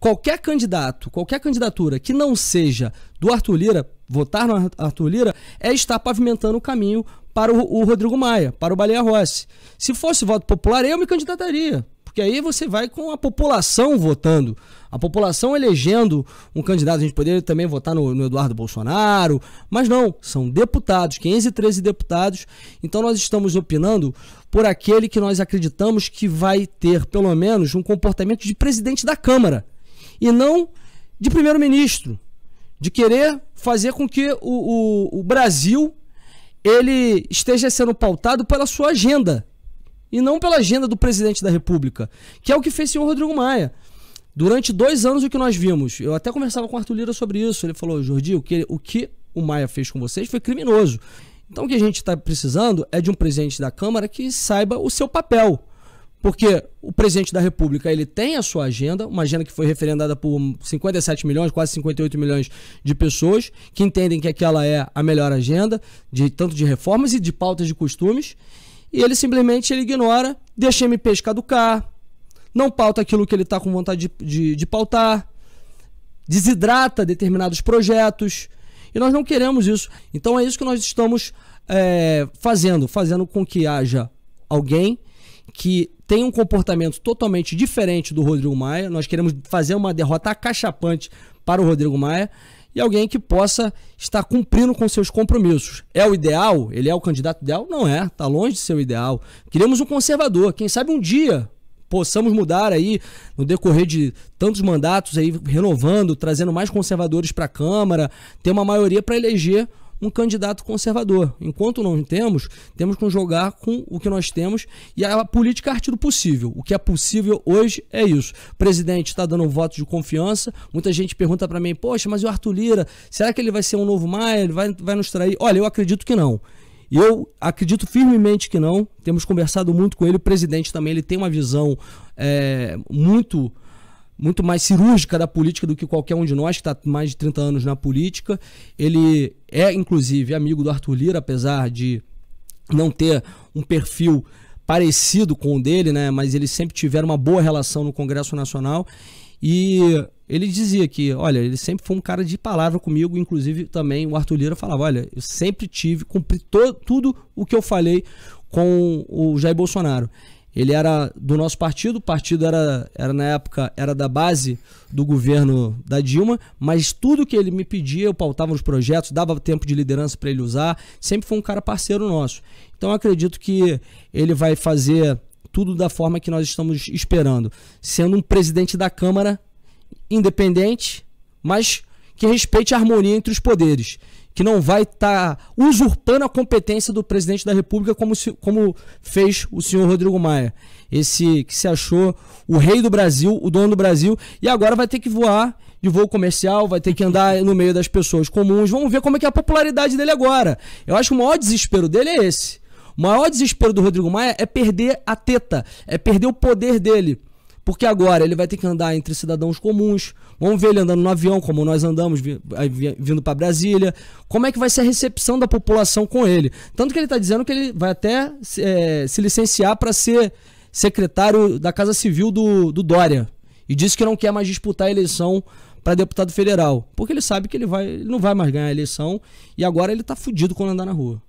qualquer candidato, qualquer candidatura que não seja do Arthur Lira, votar no Arthur Lira, é estar pavimentando o caminho para o, o Rodrigo Maia, para o Baleia Rossi. Se fosse voto popular, eu me candidataria. Porque aí você vai com a população votando, a população elegendo um candidato. A gente poderia também votar no, no, Eduardo Bolsonaro, mas não, são deputados, 513 deputados. Então nós estamos opinando por aquele que nós acreditamos que vai ter, pelo menos, um comportamento de presidente da Câmara e não de primeiro-ministro, de querer fazer com que o, o, o, Brasil ele esteja sendo pautado pela sua agenda e não pela agenda do presidente da República, que é o que fez o senhor Rodrigo Maia. Durante dois anos, o que nós vimos, eu até conversava com o Arthur Lira sobre isso, ele falou, Jordi, o que, o que o Maia fez com vocês foi criminoso. Então o que a gente está precisando é de um presidente da Câmara que saiba o seu papel. Porque o presidente da República ele tem a sua agenda, uma agenda que foi referendada por 57 milhões, quase 58 milhões de pessoas, que entendem que aquela é a melhor agenda, de tanto de reformas e de pautas de costumes, e ele simplesmente ele ignora, deixa MPs caducar, não pauta aquilo que ele está com vontade de, de, de pautar, desidrata determinados projetos, e nós não queremos isso. Então é isso que nós estamos é, fazendo, fazendo com que haja alguém que tem um comportamento totalmente diferente do Rodrigo Maia. Nós queremos fazer uma derrota acachapante para o Rodrigo Maia e alguém que possa estar cumprindo com seus compromissos. É o ideal? Ele é o candidato ideal? Não é, está longe de ser o ideal. Queremos um conservador, quem sabe um dia possamos mudar aí no decorrer de tantos mandatos aí renovando, trazendo mais conservadores para a Câmara, ter uma maioria para eleger um candidato conservador. Enquanto não temos, temos que jogar com o que nós temos e a política é arte do possível. O que é possível hoje é isso. O presidente está dando um voto de confiança. Muita gente pergunta para mim: poxa, mas o Arthur Lira, será que ele vai ser um novo Maia? Ele vai, vai nos trair? Olha, eu acredito que não. Eu acredito firmemente que não. Temos conversado muito com ele. O presidente também ele tem uma visão é, muito muito mais cirúrgica da política do que qualquer um de nós que está mais de 30 anos na política. Ele é inclusive amigo do Arthur Lira, apesar de não ter um perfil parecido com o dele, né? Mas eles sempre tiveram uma boa relação no Congresso Nacional e ele dizia que, olha, ele sempre foi um cara de palavra comigo, inclusive também o Arthur Lira falava, olha, eu sempre tive, cumpri tudo o que eu falei com o Jair Bolsonaro. Ele era do nosso partido, o partido era, era na época era da base do governo da Dilma, mas tudo que ele me pedia, eu pautava nos projetos, dava tempo de liderança para ele usar, sempre foi um cara parceiro nosso. Então acredito que ele vai fazer tudo da forma que nós estamos esperando, sendo um presidente da Câmara independente, mas que respeite a harmonia entre os poderes que não vai estar tá usurpando a competência do presidente da República como, se, como fez o senhor Rodrigo Maia. Esse que se achou o rei do Brasil, o dono do Brasil, e agora vai ter que voar de voo comercial, vai ter que andar no meio das pessoas comuns. Vamos ver como é que é a popularidade dele agora. Eu acho que o maior desespero dele é esse. O maior desespero do Rodrigo Maia é perder a teta, é perder o poder dele. Porque agora ele vai ter que andar entre cidadãos comuns. Vamos ver ele andando no avião, como nós andamos vindo para Brasília. Como é que vai ser a recepção da população com ele? Tanto que ele está dizendo que ele vai até é, se licenciar para ser secretário da Casa Civil do, do Dória. E disse que não quer mais disputar a eleição para deputado federal. Porque ele sabe que ele, vai, ele não vai mais ganhar a eleição. E agora ele está fudido quando andar na rua.